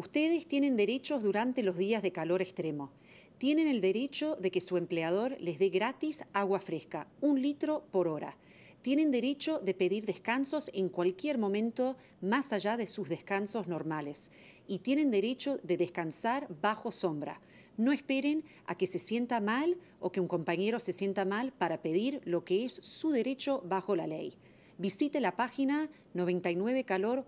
Ustedes tienen derechos durante los días de calor extremo. Tienen el derecho de que su empleador les dé gratis agua fresca, un litro por hora. Tienen derecho de pedir descansos en cualquier momento más allá de sus descansos normales. Y tienen derecho de descansar bajo sombra. No esperen a que se sienta mal o que un compañero se sienta mal para pedir lo que es su derecho bajo la ley. Visite la página 99calor.org.